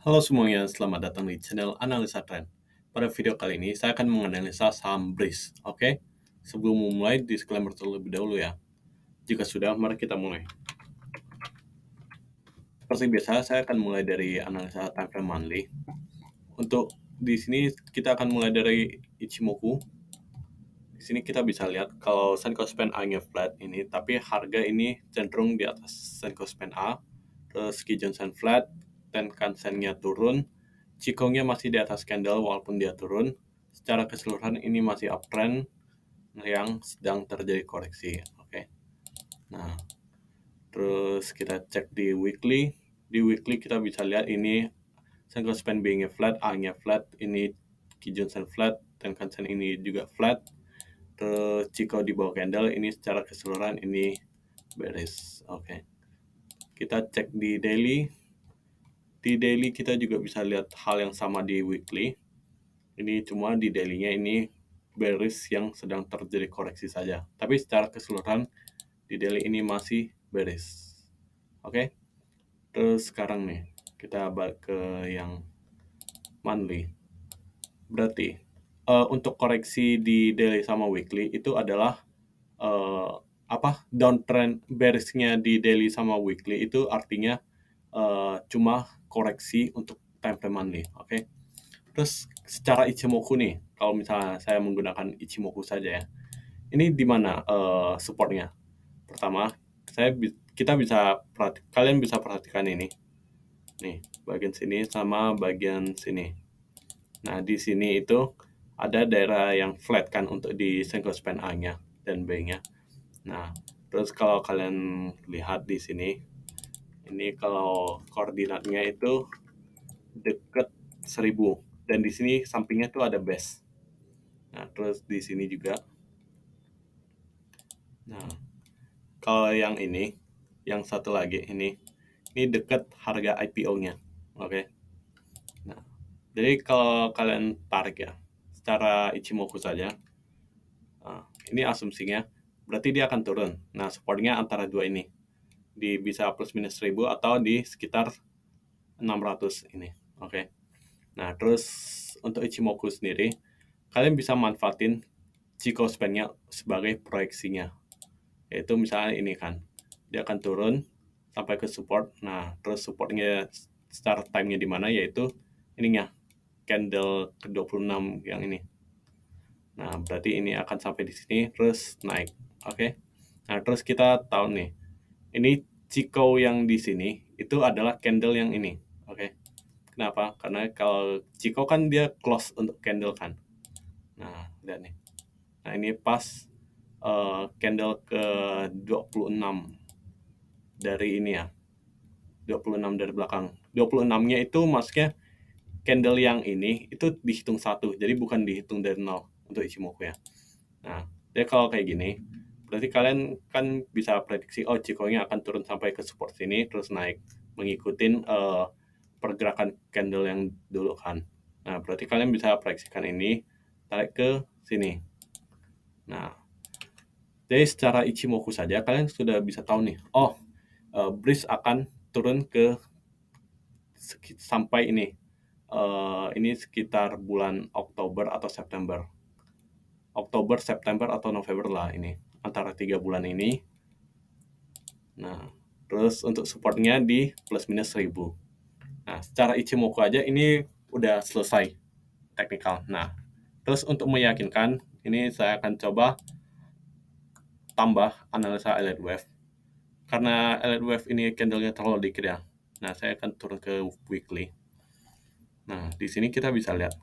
Halo semuanya, selamat datang di channel Analisa Trend. Pada video kali ini, saya akan menganalisa saham Breeze. oke? Okay? Sebelum memulai, disclaimer terlebih dahulu ya. Jika sudah, mari kita mulai. Seperti biasa, saya akan mulai dari analisa time frame monthly. Untuk di sini, kita akan mulai dari Ichimoku. Di sini kita bisa lihat kalau Senko Span A-nya flat ini, tapi harga ini cenderung di atas Senko Span A, terus Kijun Sen flat, dan Kansennya turun, cikongnya masih di atas candle walaupun dia turun. Secara keseluruhan ini masih uptrend yang sedang terjadi koreksi. Oke. Okay. Nah, terus kita cek di weekly. Di weekly kita bisa lihat ini single span B-nya flat, A-nya flat, ini Kijunsen flat, dan Kansen ini juga flat. Terus Chico di bawah candle ini secara keseluruhan ini beres. Oke. Okay. Kita cek di daily di daily kita juga bisa lihat hal yang sama di weekly. Ini cuma di dailynya ini bearish yang sedang terjadi koreksi saja. Tapi secara keseluruhan di daily ini masih bearish. Oke. Okay? Terus sekarang nih kita balik ke yang monthly. Berarti uh, untuk koreksi di daily sama weekly itu adalah uh, apa downtrend bearishnya di daily sama weekly itu artinya Eh, cuma koreksi untuk time frame monthly, oke? Okay? Terus secara Ichimoku nih, kalau misalnya saya menggunakan Ichimoku saja ya, ini di mana uh, supportnya? Pertama, saya kita bisa kalian bisa perhatikan ini, nih bagian sini sama bagian sini. Nah di sini itu ada daerah yang flat kan untuk di single span A-nya dan B-nya. Nah terus kalau kalian lihat di sini ini kalau koordinatnya itu deket 1000 dan di sini sampingnya tuh ada base nah terus di sini juga nah kalau yang ini yang satu lagi ini ini deket harga IPO nya oke okay? nah jadi kalau kalian tarik ya secara Ichimoku saja nah, ini asumsinya berarti dia akan turun nah supportnya antara dua ini di bisa plus minus 1000 atau di sekitar 600 ini. Oke. Okay. Nah, terus untuk Ichimoku sendiri, kalian bisa manfaatin Chico span sebagai proyeksinya. Yaitu misalnya ini kan. Dia akan turun sampai ke support. Nah, terus supportnya start time-nya di mana yaitu ininya candle ke-26 yang ini. Nah, berarti ini akan sampai di sini terus naik. Oke. Okay? Nah, terus kita tahu nih ini Chico yang di sini itu adalah candle yang ini. Oke. Okay? Kenapa? Karena kalau Chico kan dia close untuk candle kan. Nah, lihat nih. Nah, ini pas uh, candle ke 26 dari ini ya. 26 dari belakang. 26-nya itu maksudnya candle yang ini itu dihitung satu jadi bukan dihitung dari nol untuk Ichimoku ya nah jadi kalau kayak gini berarti kalian kan bisa prediksi oh Cikonya akan turun sampai ke support sini terus naik mengikuti uh, eh, pergerakan candle yang dulu kan nah berarti kalian bisa proyeksikan ini tarik ke sini nah jadi secara Ichimoku saja kalian sudah bisa tahu nih oh uh, breeze akan turun ke sampai ini uh, ini sekitar bulan Oktober atau September Oktober September atau November lah ini antara tiga bulan ini. Nah, terus untuk supportnya di plus minus 1000. Nah, secara Ichimoku aja ini udah selesai teknikal. Nah, terus untuk meyakinkan, ini saya akan coba tambah analisa Elliott Wave. Karena Elliott Wave ini candlenya terlalu dikit ya. Nah, saya akan turun ke weekly. Nah, di sini kita bisa lihat.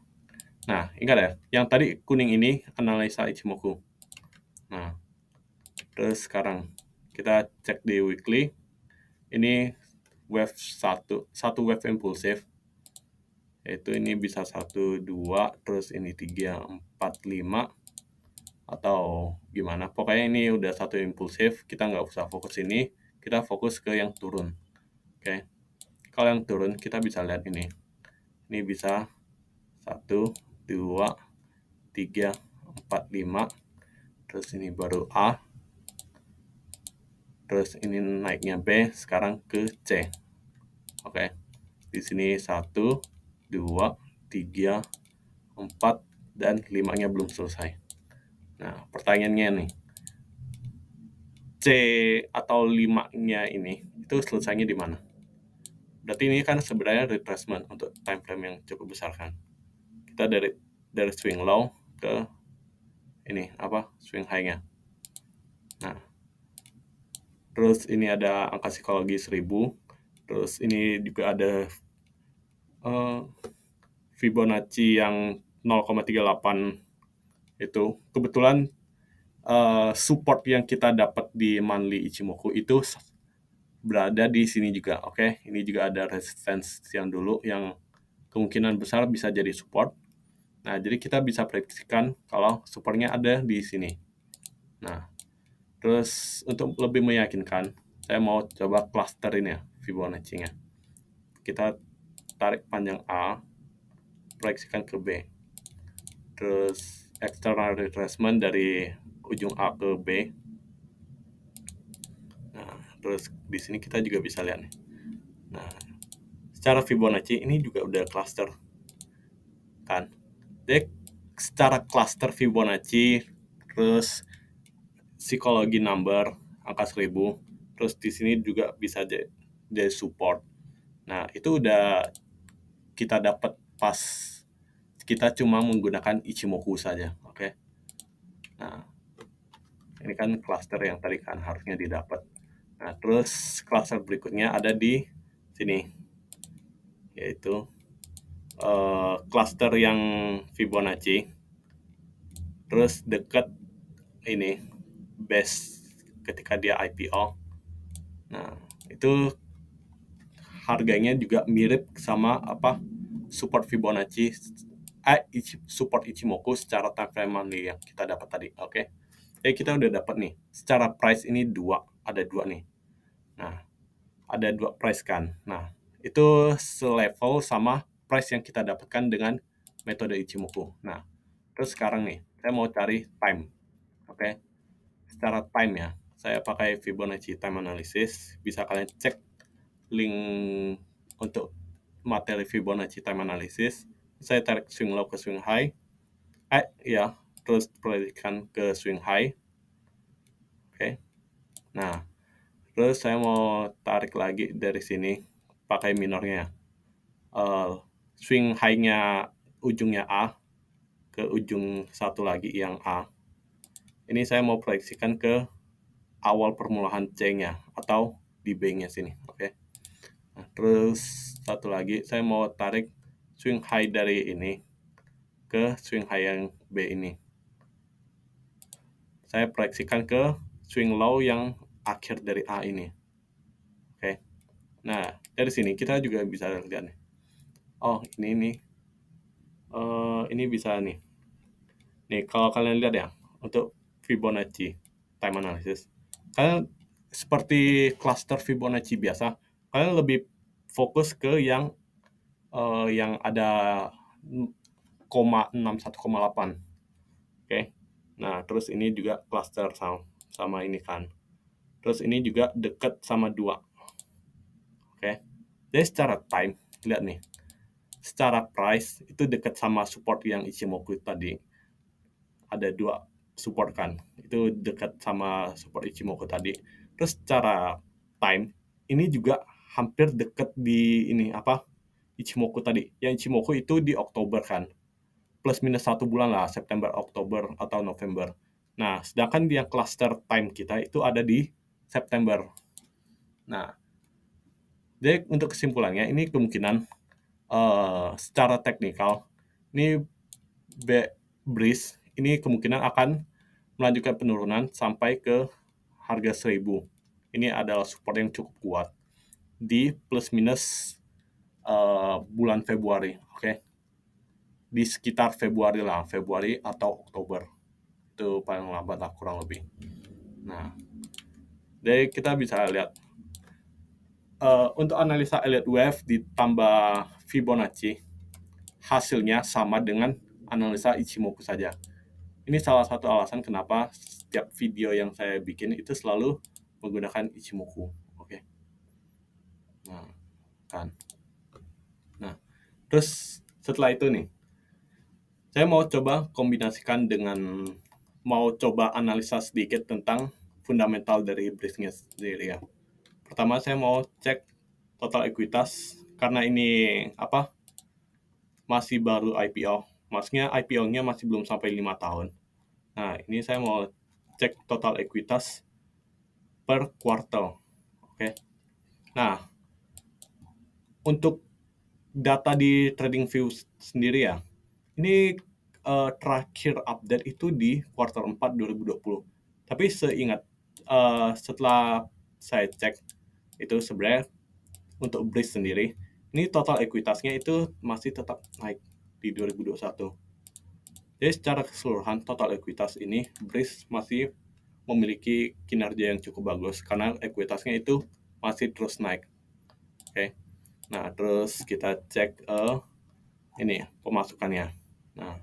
Nah, ingat ya, yang tadi kuning ini analisa Ichimoku. Nah, terus sekarang. Kita cek di weekly. Ini wave 1, satu wave impulsif. Yaitu ini bisa satu dua terus ini tiga empat lima Atau gimana. Pokoknya ini udah satu impulsif. Kita nggak usah fokus ini. Kita fokus ke yang turun. Oke. Okay. Kalau yang turun kita bisa lihat ini. Ini bisa satu dua tiga empat lima Terus ini baru A terus ini naiknya B sekarang ke C oke okay. di sini 1 2 3 4 dan 5 nya belum selesai nah pertanyaannya nih C atau 5 nya ini itu selesainya di mana berarti ini kan sebenarnya retracement untuk time frame yang cukup besar kan kita dari dari swing low ke ini apa swing high-nya. Nah, terus ini ada angka psikologi 1000 terus ini juga ada uh, Fibonacci yang 0,38 itu kebetulan uh, support yang kita dapat di monthly Ichimoku itu berada di sini juga oke okay? ini juga ada resistance yang dulu yang kemungkinan besar bisa jadi support nah jadi kita bisa prediksikan kalau supportnya ada di sini nah Terus untuk lebih meyakinkan, saya mau coba cluster ini ya, Fibonacci-nya. Kita tarik panjang A, proyeksikan ke B. Terus external retracement dari ujung A ke B. Nah, terus di sini kita juga bisa lihat nih. Nah, secara Fibonacci ini juga udah cluster kan. Jadi secara cluster Fibonacci terus psikologi number angka 1000 terus di sini juga bisa jadi support nah itu udah kita dapat pas kita cuma menggunakan Ichimoku saja oke okay? nah ini kan cluster yang tadi kan harusnya didapat nah terus cluster berikutnya ada di sini yaitu uh, yang Fibonacci terus dekat ini best ketika dia IPO. Nah, itu harganya juga mirip sama apa support Fibonacci eh, support Ichimoku secara time frame yang kita dapat tadi. Oke. Okay? Eh, Jadi kita udah dapat nih. Secara price ini dua, ada dua nih. Nah, ada dua price kan. Nah, itu selevel sama price yang kita dapatkan dengan metode Ichimoku. Nah, terus sekarang nih, saya mau cari time. Oke. Okay? secara time ya. Saya pakai Fibonacci time analysis. Bisa kalian cek link untuk materi Fibonacci time analysis. Saya tarik swing low ke swing high. Eh, ya, terus perhatikan ke swing high. Oke. Okay. Nah, terus saya mau tarik lagi dari sini pakai minornya. Uh, swing high-nya ujungnya A ke ujung satu lagi yang A ini saya mau proyeksikan ke awal permulaan C-nya atau di B-nya sini, oke. Okay? Nah, terus satu lagi saya mau tarik swing high dari ini ke swing high yang B ini. Saya proyeksikan ke swing low yang akhir dari A ini. Oke. Okay? Nah, dari sini kita juga bisa lihat nih. Oh, ini nih. Uh, ini bisa nih. Nih, kalau kalian lihat ya, untuk Fibonacci time analysis. Kalian seperti cluster Fibonacci biasa, kalian lebih fokus ke yang uh, yang ada koma 61,8. Oke. Okay. Nah, terus ini juga cluster sama, sama ini kan. Terus ini juga dekat sama dua Oke. Okay. Jadi secara time, lihat nih. Secara price itu dekat sama support yang Ichimoku tadi. Ada dua support kan itu dekat sama support Ichimoku tadi terus secara time ini juga hampir dekat di ini apa Ichimoku tadi yang Ichimoku itu di Oktober kan plus minus satu bulan lah September Oktober atau November nah sedangkan yang cluster time kita itu ada di September nah jadi untuk kesimpulannya ini kemungkinan uh, secara teknikal ini Breeze ini kemungkinan akan melanjutkan penurunan sampai ke harga 1000. Ini adalah support yang cukup kuat di plus minus uh, bulan Februari, oke? Okay? Di sekitar Februari lah, Februari atau Oktober. Itu paling lambat lah kurang lebih. Nah, jadi kita bisa lihat uh, untuk analisa Elliott Wave ditambah Fibonacci hasilnya sama dengan analisa Ichimoku saja. Ini salah satu alasan kenapa setiap video yang saya bikin itu selalu menggunakan Ichimoku. Oke. Okay. Nah, kan. Nah, terus setelah itu nih, saya mau coba kombinasikan dengan mau coba analisa sedikit tentang fundamental dari bisnis sendiri ya. Pertama saya mau cek total ekuitas karena ini apa masih baru IPO maksudnya IPO-nya masih belum sampai lima tahun. Nah, ini saya mau cek total ekuitas per kuartal. Oke. Okay. Nah, untuk data di trading TradingView sendiri ya. Ini uh, terakhir update itu di kuartal 4 2020. Tapi seingat uh, setelah saya cek itu sebenarnya untuk bridge sendiri, ini total ekuitasnya itu masih tetap naik di 2021. Jadi secara keseluruhan total ekuitas ini BRIS masih memiliki kinerja yang cukup bagus karena ekuitasnya itu masih terus naik. Oke. Okay. Nah, terus kita cek uh, ini pemasukannya. Nah,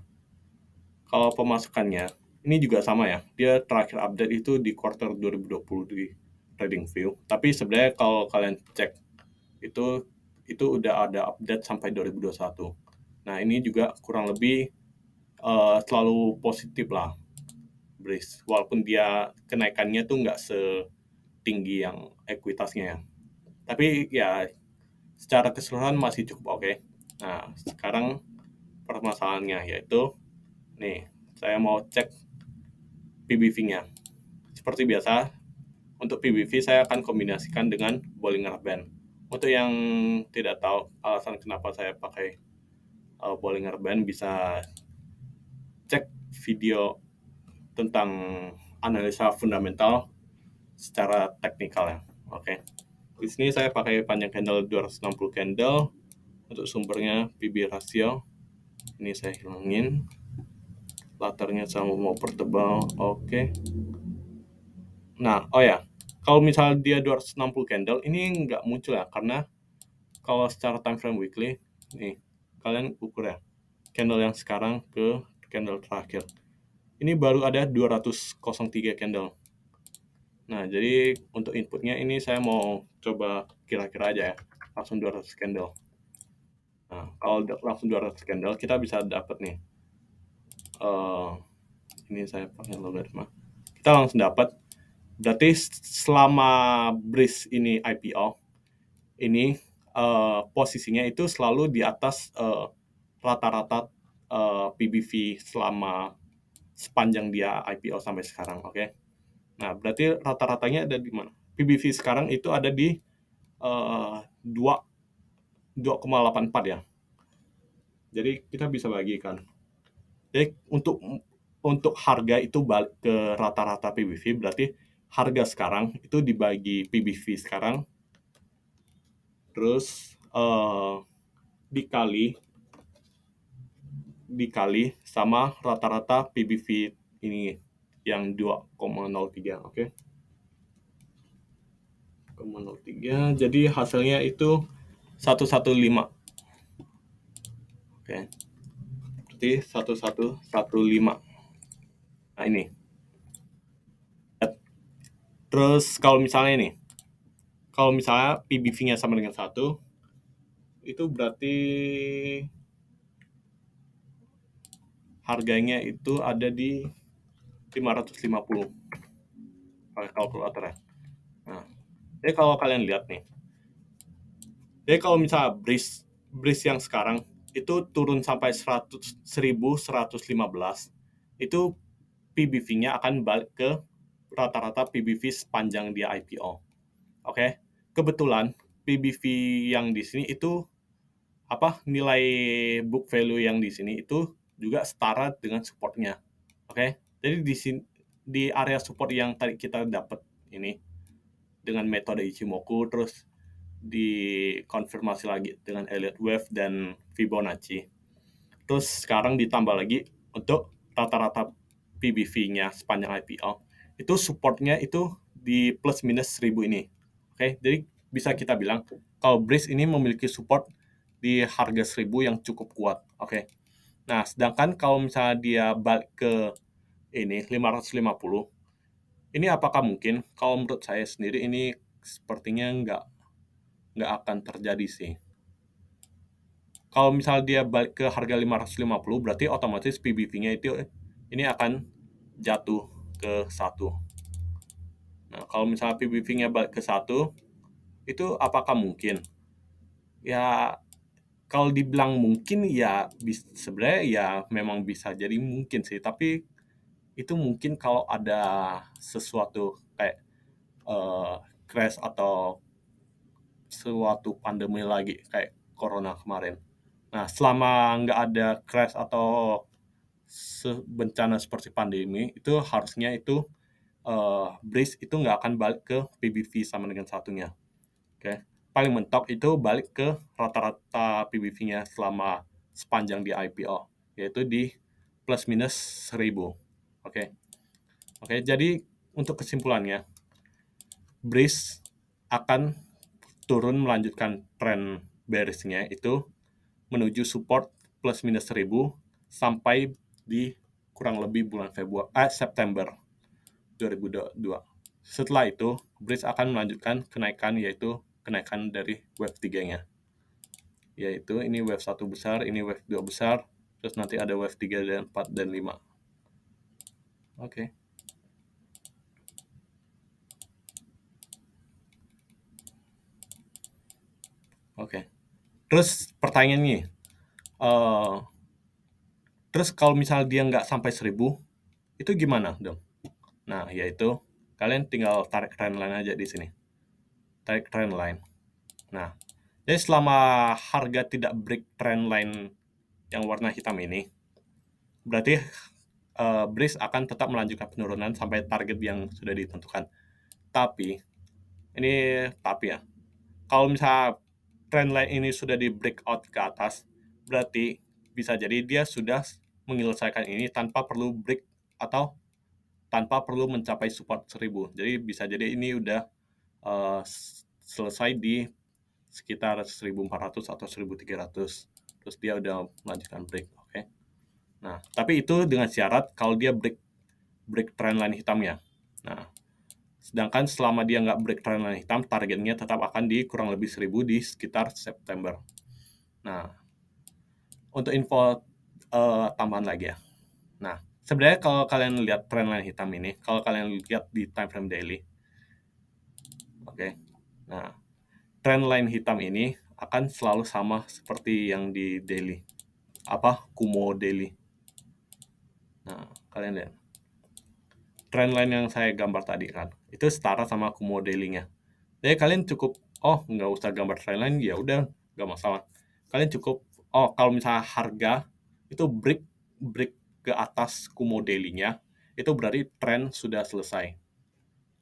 kalau pemasukannya ini juga sama ya. Dia terakhir update itu di quarter 2020 di trading view. Tapi sebenarnya kalau kalian cek itu itu udah ada update sampai 2021 Nah, ini juga kurang lebih uh, eh, selalu positif lah Brace. Walaupun dia kenaikannya tuh nggak setinggi yang ekuitasnya ya. Tapi ya secara keseluruhan masih cukup oke. Okay. Nah, sekarang permasalahannya yaitu nih, saya mau cek PBV-nya. Seperti biasa, untuk PBV saya akan kombinasikan dengan Bollinger Band. Untuk yang tidak tahu alasan kenapa saya pakai uh, Bollinger Band bisa cek video tentang analisa fundamental secara teknikal ya. Oke. Okay. Di sini saya pakai panjang candle 260 candle untuk sumbernya PB ratio. Ini saya hilangin. Latarnya saya mau pertebal. Oke. Okay. Nah, oh ya. Kalau misalnya dia 260 candle ini nggak muncul ya karena kalau secara time frame weekly nih kalian ukur ya candle yang sekarang ke candle terakhir ini baru ada 203 candle nah jadi untuk inputnya ini saya mau coba kira-kira aja ya langsung 200 candle nah kalau langsung 200 candle kita bisa dapat nih uh, ini saya pakai logaritma kita langsung dapat berarti selama bridge ini IPO ini Eh, posisinya itu selalu di atas eh, rata-rata uh, eh, PBV selama sepanjang dia IPO sampai sekarang, oke? Okay? Nah, berarti rata-ratanya ada di mana? PBV sekarang itu ada di uh, 2,84 ya. Jadi kita bisa bagikan. Jadi untuk untuk harga itu balik ke rata-rata PBV berarti harga sekarang itu dibagi PBV sekarang terus uh, eh, dikali dikali sama rata-rata PBV ini yang 2,03 oke okay? 0,03 jadi hasilnya itu 115 oke okay. berarti 1115 nah ini terus kalau misalnya ini kalau misalnya PBV-nya sama dengan satu itu berarti harganya itu ada di 550 pakai kalkulatornya. Nah, jadi kalau kalian lihat nih, jadi kalau misalnya bris bris yang sekarang itu turun sampai 100 1115 itu PBV-nya akan balik ke rata-rata PBV sepanjang dia IPO. Oke. Okay? kebetulan PBV yang di sini itu apa nilai book value yang di sini itu juga setara dengan supportnya. Oke. Okay? Jadi di sini di area support yang tadi kita dapat ini dengan metode Ichimoku terus dikonfirmasi lagi dengan Elliott Wave dan Fibonacci. Terus sekarang ditambah lagi untuk rata-rata PBV-nya sepanjang IPO. Itu supportnya itu di plus minus 1000 ini. Oke, okay? jadi bisa kita bilang kalau Breeze ini memiliki support di harga 1000 yang cukup kuat. Oke. Okay? Nah, sedangkan kalau misalnya dia balik ke ini 550, ini apakah mungkin? Kalau menurut saya sendiri ini sepertinya nggak nggak akan terjadi sih. Kalau misal dia balik ke harga 550, berarti otomatis PBV-nya itu ini akan jatuh ke 1. Nah, kalau misalnya PBV-nya ke satu, itu apakah mungkin? Ya, kalau dibilang mungkin ya sebenarnya ya memang bisa jadi mungkin sih. Tapi itu mungkin kalau ada sesuatu kayak uh, crash atau suatu pandemi lagi kayak corona kemarin. Nah, selama nggak ada crash atau bencana seperti pandemi, itu harusnya itu uh, eh, Brace itu nggak akan balik ke PBV sama dengan satunya. Oke. Okay. Paling mentok itu balik ke rata-rata PBV-nya selama sepanjang di IPO, yaitu di plus minus 1000. Oke. Okay. Oke, okay, jadi untuk kesimpulannya, Brace akan turun melanjutkan tren bearish itu menuju support plus minus 1000 sampai di kurang lebih bulan Februari eh, September 2022. Setelah itu, Bridge akan melanjutkan kenaikan yaitu kenaikan dari wave 3-nya. Yaitu ini wave 1 besar, ini wave 2 besar, terus nanti ada wave 3 dan 4 dan 5. Oke. Okay. Oke. Okay. Terus pertanyaannya, uh, eh, terus kalau misalnya dia nggak sampai seribu, itu gimana dong? Nah, yaitu kalian tinggal tarik trend line aja di sini. Tarik trend line. Nah, jadi selama harga tidak break trend line yang warna hitam ini, berarti uh, eh, BRIS akan tetap melanjutkan penurunan sampai target yang sudah ditentukan. Tapi, ini tapi ya, kalau misalnya trend line ini sudah di break out ke atas, berarti bisa jadi dia sudah menyelesaikan ini tanpa perlu break atau tanpa perlu mencapai support 1000. Jadi bisa jadi ini udah uh, selesai di sekitar 1400 atau 1300. Terus dia udah melanjutkan break, oke. Okay? Nah, tapi itu dengan syarat kalau dia break break trend line hitamnya. Nah, sedangkan selama dia nggak break trend line hitam, targetnya tetap akan di kurang lebih 1000 di sekitar September. Nah, untuk info uh, tambahan lagi ya. Nah, sebenarnya kalau kalian lihat trend line hitam ini, kalau kalian lihat di time frame daily, oke, okay, nah trend line hitam ini akan selalu sama seperti yang di daily, apa Kumo daily. Nah, kalian lihat trend line yang saya gambar tadi kan, itu setara sama Kumo dailynya. Jadi kalian cukup, oh nggak usah gambar trend line, ya udah nggak masalah. Kalian cukup, oh kalau misalnya harga itu break break ke atas Kumo Daily-nya, itu berarti tren sudah selesai.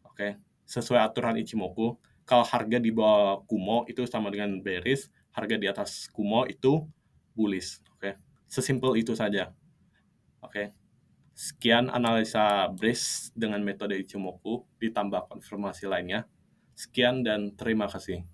Oke, okay? sesuai aturan Ichimoku, kalau harga di bawah Kumo itu sama dengan bearish, harga di atas Kumo itu bullish. Oke, okay? sesimpel itu saja. Oke, okay? sekian analisa brace dengan metode Ichimoku ditambah konfirmasi lainnya. Sekian dan terima kasih.